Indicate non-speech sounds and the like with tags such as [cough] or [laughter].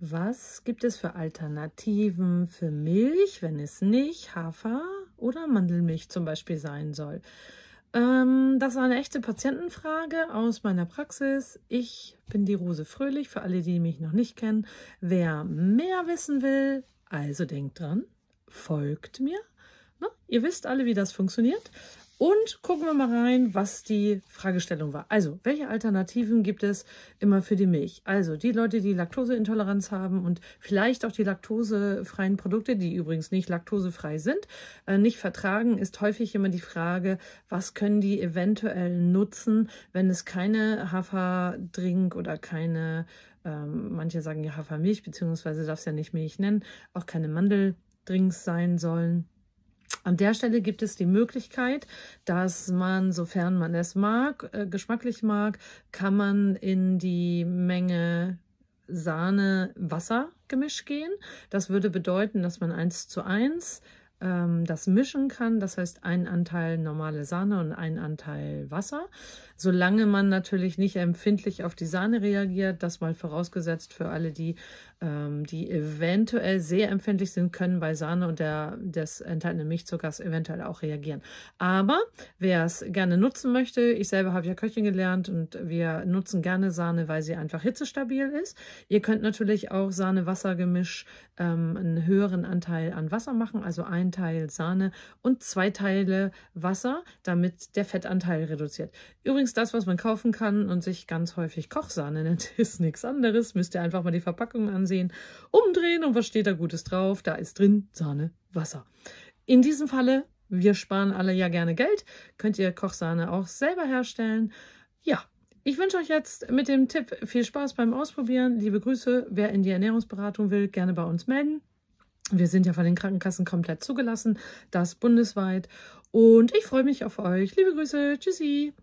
Was gibt es für Alternativen für Milch, wenn es nicht Hafer oder Mandelmilch zum Beispiel sein soll? Ähm, das ist eine echte Patientenfrage aus meiner Praxis. Ich bin die Rose Fröhlich, für alle, die mich noch nicht kennen. Wer mehr wissen will, also denkt dran, folgt mir. Na, ne? ihr wisst alle, wie das funktioniert. Und gucken wir mal rein, was die Fragestellung war. Also, welche Alternativen gibt es immer für die Milch? Also, die Leute, die Laktoseintoleranz haben und vielleicht auch die laktosefreien Produkte, die übrigens nicht laktosefrei sind, äh, nicht vertragen, ist häufig immer die Frage, was können die eventuell nutzen, wenn es keine Haferdrink oder keine, ähm, manche sagen ja Hafermilch, beziehungsweise darf es ja nicht Milch nennen, auch keine Mandeldrinks sein sollen an der Stelle gibt es die Möglichkeit, dass man, sofern man es mag, äh, geschmacklich mag, kann man in die Menge Sahne-Wasser-Gemisch gehen. Das würde bedeuten, dass man eins zu eins ähm, das mischen kann. Das heißt, ein Anteil normale Sahne und ein Anteil Wasser. Solange man natürlich nicht empfindlich auf die Sahne reagiert, das mal vorausgesetzt für alle, die, ähm, die eventuell sehr empfindlich sind, können bei Sahne und der des enthaltenen Milchzuckers eventuell auch reagieren. Aber wer es gerne nutzen möchte, ich selber habe ja Köchin gelernt und wir nutzen gerne Sahne, weil sie einfach hitzestabil ist. Ihr könnt natürlich auch Sahne-Wasser-Gemisch ähm, einen höheren Anteil an Wasser machen, also ein ein Teil Sahne und zwei Teile Wasser, damit der Fettanteil reduziert. Übrigens das, was man kaufen kann und sich ganz häufig Kochsahne nennt, [laughs] ist nichts anderes. Müsst ihr einfach mal die Verpackung ansehen, umdrehen und was steht da Gutes drauf? Da ist drin Sahne, Wasser. In diesem Falle, wir sparen alle ja gerne Geld, könnt ihr Kochsahne auch selber herstellen. Ja, ich wünsche euch jetzt mit dem Tipp viel Spaß beim Ausprobieren. Liebe Grüße. Wer in die Ernährungsberatung will, gerne bei uns melden. Wir sind ja von den Krankenkassen komplett zugelassen, das bundesweit. Und ich freue mich auf euch. Liebe Grüße. Tschüssi.